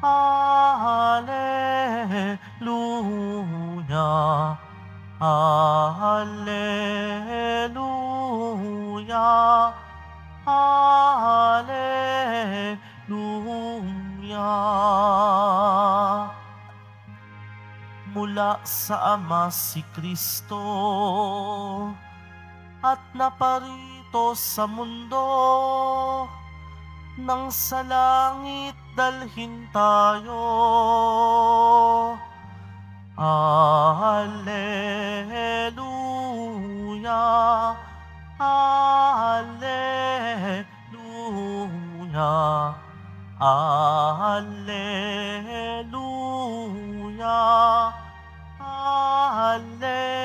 Alleluia, Alleluia, Alleluia, Alleluia. Mula sa Ama si Kristo at naparito sa mundo, nang sa langit dalhin tayo. Alleluia, Alleluia, Alleluia, Alleluia.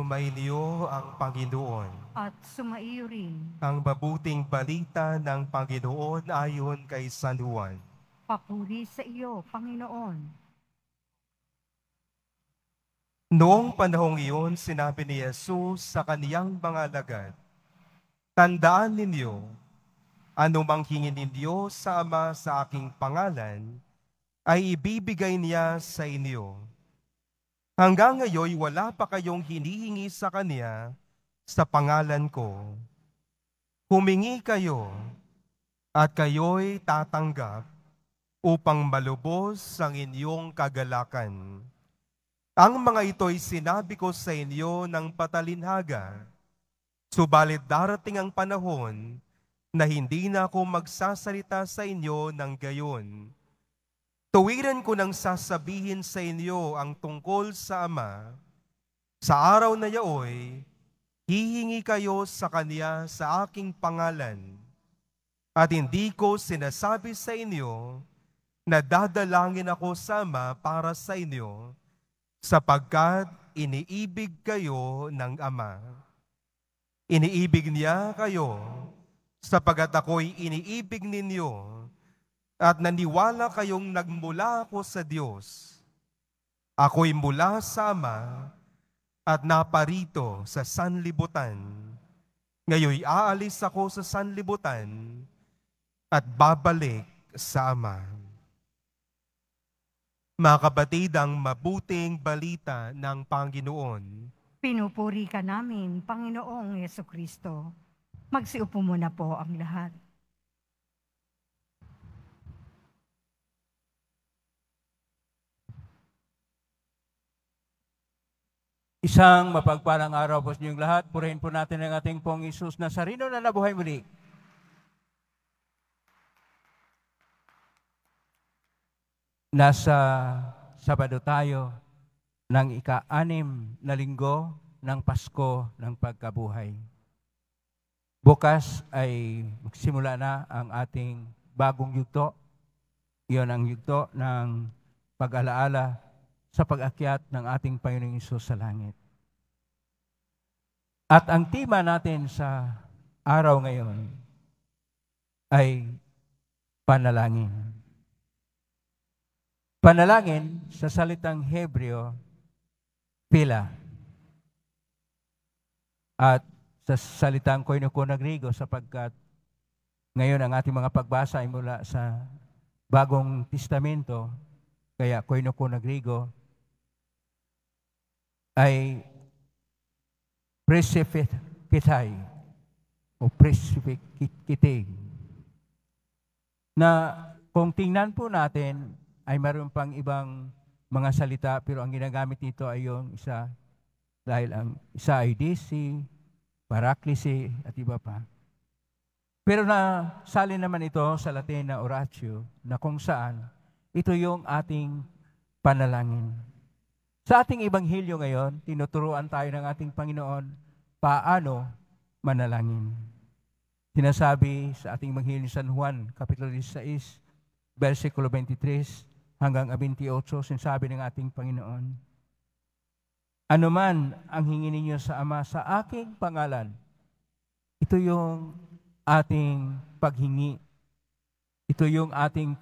Sumainyo ang Panginoon. At sumaiyo rin. Ang mabuting balita ng Panginoon ayon kay San Juan. Papuri sa iyo, Panginoon. Noong panahong iyon, sinabi ni Yesus sa kaniyang mga lagad, Tandaan ninyo, anumang hingin ninyo sa Ama sa aking pangalan, ay ibibigay niya sa inyo Hanggang ngayon, wala pa kayong hinihingi sa Kanya sa pangalan ko. Humingi kayo at kayo'y tatanggap upang malubos ang inyong kagalakan. Ang mga ito'y sinabi ko sa inyo ng patalinhaga, subalit darating ang panahon na hindi na ako magsasalita sa inyo ng gayon Tuwiran ko nang sasabihin sa inyo ang tungkol sa Ama, sa araw na yaoy, hihingi kayo sa Kanya sa aking pangalan, at hindi ko sinasabi sa inyo na dadalangin ako sa Ama para sa inyo, sapagkat iniibig kayo ng Ama. Iniibig niya kayo, sapagat ako'y iniibig ninyo, at naniwala kayong nagmula ako sa Diyos. Ako'y mula sa Ama at naparito sa sanlibutan. Ngayon aalis ako sa sanlibutan at babalik sa Ama. Mga kapatid, ang mabuting balita ng Panginoon. Pinupuri ka namin, Panginoong Yeso Kristo. Magsiupo muna po ang lahat. Isang mapagpalang araw po sa inyong lahat. Purihin po natin ang ating pong Isus na sarino na nabuhay muli. Nasa Sabado tayo ng ika-anim na linggo ng Pasko ng Pagkabuhay. Bukas ay magsimula na ang ating bagong yugto. Iyon ang yugto ng pag-alaala sa pag-akyat ng ating Panginoong Isus sa langit. At ang tema natin sa araw ngayon ay panalangin. Panalangin sa salitang Hebreo, pila. At sa salitang koinoko na sapagkat ngayon ang ating mga pagbasa ay mula sa Bagong Testamento, kaya koinoko na ay precipitay o precipiting na kung tingnan po natin ay mayroon pang ibang mga salita pero ang ginagamit nito ay yung isa dahil ang isa ay DC, Paraclisi at iba pa. Pero na sali naman ito sa Latin na oratio na kung saan ito yung ating panalangin. Sa ating ebanghelyo ngayon, tinuturuan tayo ng ating Panginoon paano manalangin. Sinasabi sa ating ebanghelyo ni San Juan, Kapitulo 16, versikulo 23 hanggang 28, sinasabi ng ating Panginoon, Anuman ang hingi ninyo sa Ama sa aking pangalan, ito yung ating paghingi. Ito yung ating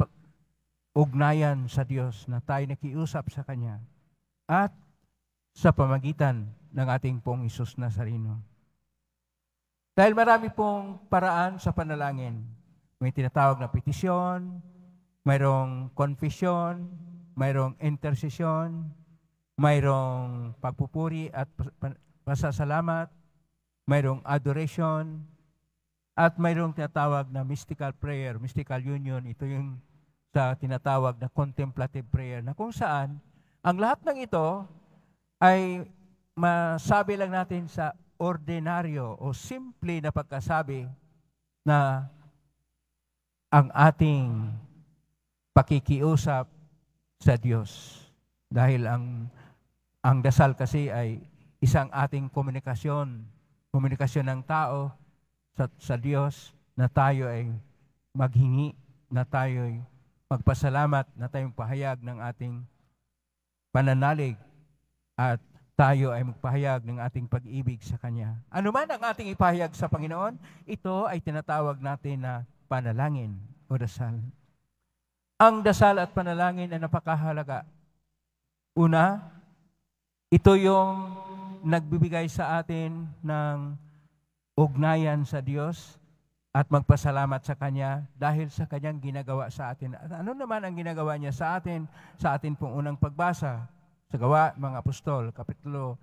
ugnayan sa Diyos na tayo nakiusap sa Kanya at sa pamagitan ng ating pong Isus Nazarino. Dahil marami pong paraan sa panalangin. May tinatawag na petisyon, mayroong confession, mayroong intercession, mayroong pagpupuri at pasasalamat, mayroong adoration, at mayroong tinatawag na mystical prayer, mystical union. Ito yung sa tinatawag na contemplative prayer na kung saan ang lahat ng ito ay masabi lang natin sa ordinaryo o simple na pagkasabi na ang ating pakikiusap sa Diyos. Dahil ang, ang dasal kasi ay isang ating komunikasyon, komunikasyon ng tao sa, sa Diyos na tayo ay maghingi, na tayo ay magpasalamat, na tayong pahayag ng ating pananalig at tayo ay magpahayag ng ating pag-ibig sa Kanya. Ano man ang ating ipahayag sa Panginoon, ito ay tinatawag natin na panalangin o dasal. Ang dasal at panalangin ay napakahalaga. Una, ito yung nagbibigay sa atin ng ugnayan sa Diyos at magpasalamat sa Kanya dahil sa Kanyang ginagawa sa atin. At ano naman ang ginagawa niya sa atin? Sa atin pong unang pagbasa, sa gawa, mga apostol, kapitulo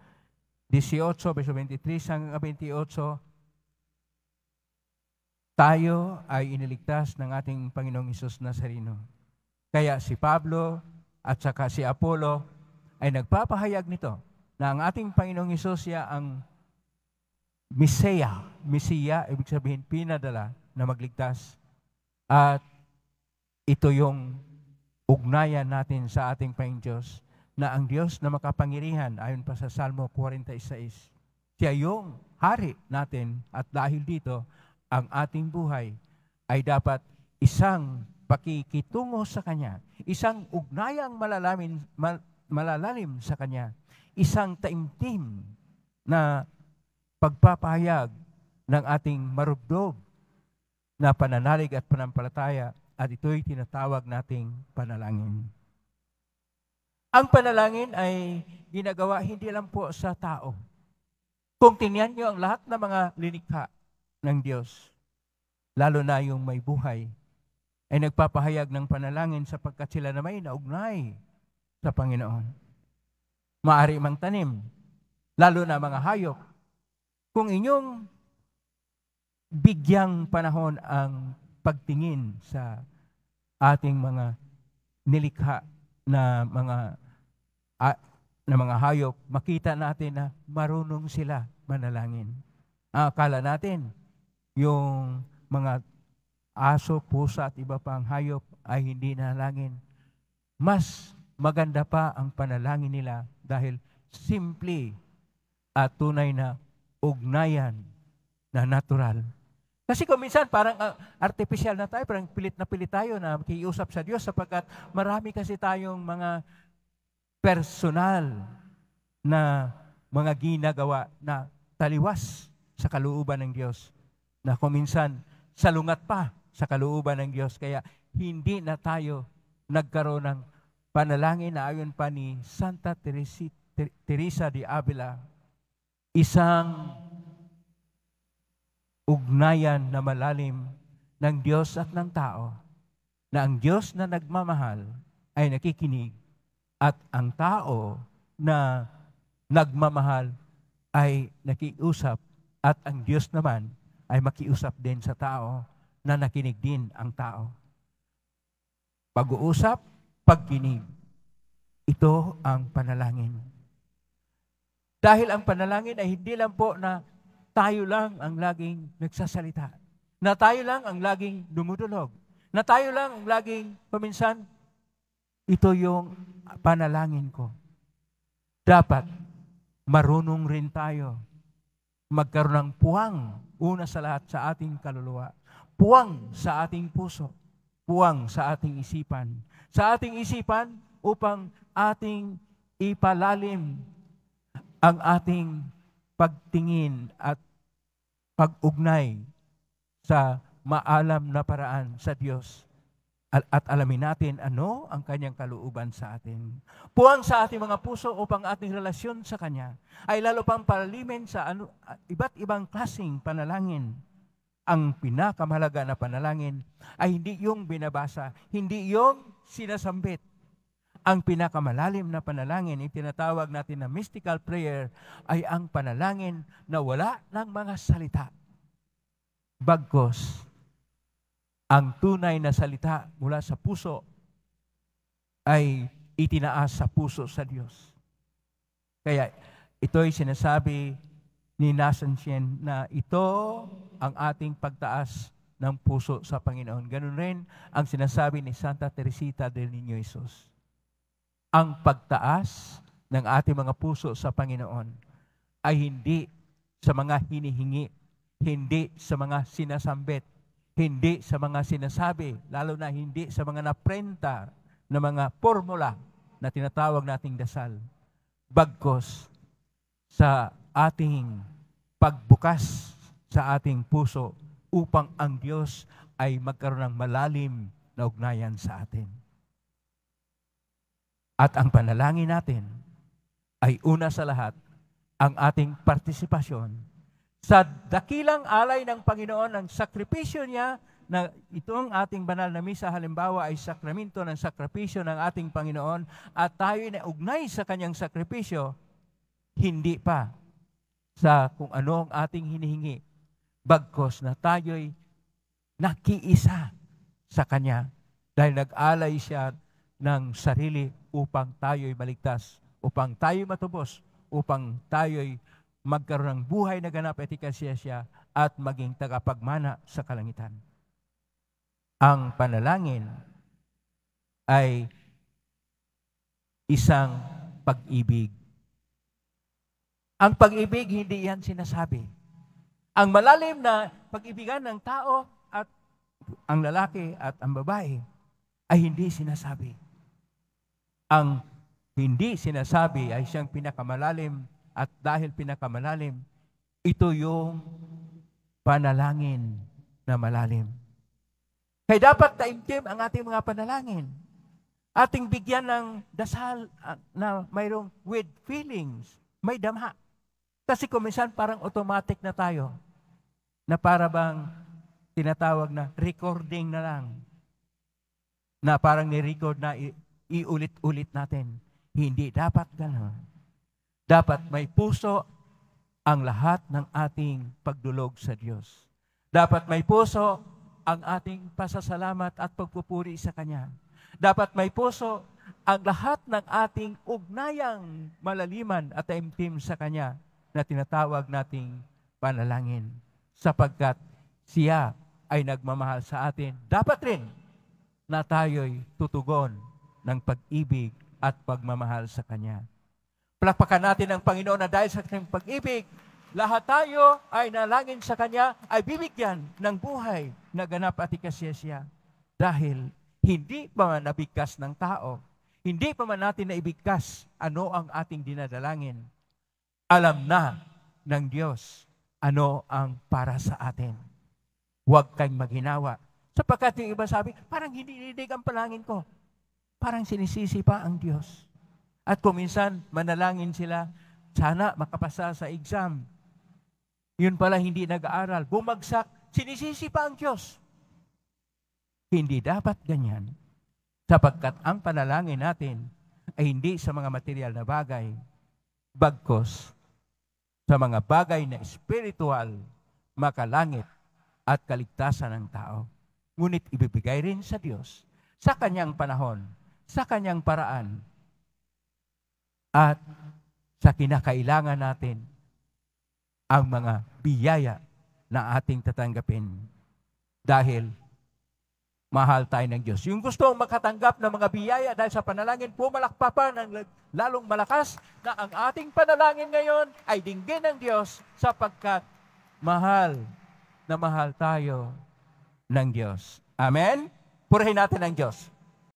18, verso 23 hanggang 28, tayo ay iniligtas ng ating Panginoong Isus Nazareno. Kaya si Pablo at saka si Apollo ay nagpapahayag nito na ang ating Panginoong Isus siya ang Messiah. Messiah, ibig sabihin pinadala na magligtas. At ito yung ugnayan natin sa ating Panginoon Diyos na ang Diyos na makapangirihan ayon pa sa Salmo 46. Siya yung hari natin at dahil dito, ang ating buhay ay dapat isang pakikitungo sa Kanya, isang ugnayang malalamin, mal, malalalim sa Kanya, isang taimtim na pagpapahayag ng ating marubdob na pananalig at panampalataya at ito'y tinatawag nating panalangin. Ang panalangin ay ginagawa hindi lang po sa tao. Kung tinyan niyo ang lahat ng mga linikha ng Diyos, lalo na yung may buhay, ay nagpapahayag ng panalangin sapagkat sila na may naugnay sa Panginoon. Maari mang tanim, lalo na mga hayop, kung inyong bigyang panahon ang pagtingin sa ating mga nilikha na mga uh, na mga hayop, makita natin na marunong sila manalangin. akala natin yung mga aso, pusa at iba pang hayop ay hindi nalangin. Mas maganda pa ang panalangin nila dahil simple at tunay na ugnayan na natural. Kasi kung minsan parang ah, artificial na tayo, parang pilit na pilit tayo na kiusap sa Diyos sapagkat marami kasi tayong mga personal na mga ginagawa na taliwas sa kalooban ng Diyos na kung minsan salungat pa sa kalooban ng Diyos. Kaya hindi na tayo nagkaroon ng panalangin na ayon pa ni Santa Teresa de Avila isang ugnayan na malalim ng Diyos at ng tao na ang Diyos na nagmamahal ay nakikinig at ang tao na nagmamahal ay nakiusap at ang Diyos naman ay makiusap din sa tao na nakinig din ang tao. Pag-uusap, pagkinig. Ito ang panalangin. Dahil ang panalangin ay hindi lang po na tayo lang ang laging nagsasalita. Na tayo lang ang laging dumudulog. Na tayo lang ang laging paminsan, ito yung panalangin ko. Dapat marunong rin tayo magkaroon ng puwang una sa lahat sa ating kaluluwa. Puwang sa ating puso. Puwang sa ating isipan. Sa ating isipan upang ating ipalalim ang ating pagtingin at pag-ugnay sa maalam na paraan sa Diyos at alamin natin ano ang kanyang kalooban sa atin. Puwang sa ating mga puso upang ating relasyon sa Kanya ay lalo pang paralimin sa ano, iba't ibang klasing panalangin. Ang pinakamahalaga na panalangin ay hindi yung binabasa, hindi yung sinasambit, ang pinakamalalim na panalangin, itinatawag natin na mystical prayer, ay ang panalangin na wala ng mga salita. Bagkos, ang tunay na salita mula sa puso ay itinaas sa puso sa Diyos. Kaya ito'y sinasabi ni Nasansyen na ito ang ating pagtaas ng puso sa Panginoon. Ganun rin ang sinasabi ni Santa Teresita del Niño Jesus ang pagtaas ng ating mga puso sa Panginoon ay hindi sa mga hinihingi, hindi sa mga sinasambit, hindi sa mga sinasabi, lalo na hindi sa mga naprenta na mga formula na tinatawag nating dasal. Bagkos sa ating pagbukas sa ating puso upang ang Diyos ay magkaroon ng malalim na ugnayan sa atin. At ang panalangin natin ay una sa lahat ang ating partisipasyon sa dakilang alay ng Panginoon ang sakripisyo niya na itong ating banal na misa halimbawa ay sakramento ng sakripisyo ng ating Panginoon at tayo na ugnay sa kanyang sakripisyo, hindi pa sa kung ano ang ating hinihingi, bagkos na tayo'y nakiisa sa Kanya dahil nag-alay siya ng sarili upang tayo'y maligtas, upang tayo'y matubos, upang tayo'y magkaroon ng buhay na ganap at ikasiyasya at maging tagapagmana sa kalangitan. Ang panalangin ay isang pag-ibig. Ang pag-ibig, hindi yan sinasabi. Ang malalim na pag-ibigan ng tao at ang lalaki at ang babae ay hindi sinasabi. Ang hindi sinasabi ay siyang pinakamalalim at dahil pinakamalalim, ito yung panalangin na malalim. Kaya dapat taimtim ang ating mga panalangin. Ating bigyan ng dasal ah, na mayroong with feelings, may damha. Kasi kuminsan parang automatic na tayo na para bang tinatawag na recording na lang na parang ni-record na iulit-ulit natin. Hindi dapat gano'n. Dapat may puso ang lahat ng ating pagdulog sa Diyos. Dapat may puso ang ating pasasalamat at pagpupuri sa Kanya. Dapat may puso ang lahat ng ating ugnayang malaliman at taimtim sa Kanya na tinatawag nating panalangin sapagkat siya ay nagmamahal sa atin. Dapat rin na tayo'y tutugon ng pag-ibig at pagmamahal sa Kanya. Palakpakan natin ang Panginoon na dahil sa kanyang pag-ibig, lahat tayo ay nalangin sa Kanya, ay bibigyan ng buhay na ganap at ikasiyasya. Dahil hindi pa man nabigkas ng tao, hindi pa man natin naibigkas ano ang ating dinadalangin. Alam na ng Diyos ano ang para sa atin. Huwag kang maghinawa. Sapagkat yung iba sabi, parang hindi nilig ang palangin ko parang sinisisi pa ang Diyos. At kung minsan, manalangin sila, sana makapasa sa exam. Yun pala hindi nag-aaral. Bumagsak, sinisisi pa ang Diyos. Hindi dapat ganyan. Sapagkat ang panalangin natin ay hindi sa mga material na bagay, bagkos sa mga bagay na espiritual, makalangit at kaligtasan ng tao. Ngunit ibibigay rin sa Diyos sa kanyang panahon sa kanyang paraan at sa kinakailangan natin ang mga biyaya na ating tatanggapin dahil mahal tayo ng Diyos. Yung gusto ang makatanggap ng mga biyaya dahil sa panalangin, po pa ng lalong malakas na ang ating panalangin ngayon ay dinggin ng Diyos sapagkat mahal na mahal tayo ng Diyos. Amen? Purihin natin ang Diyos.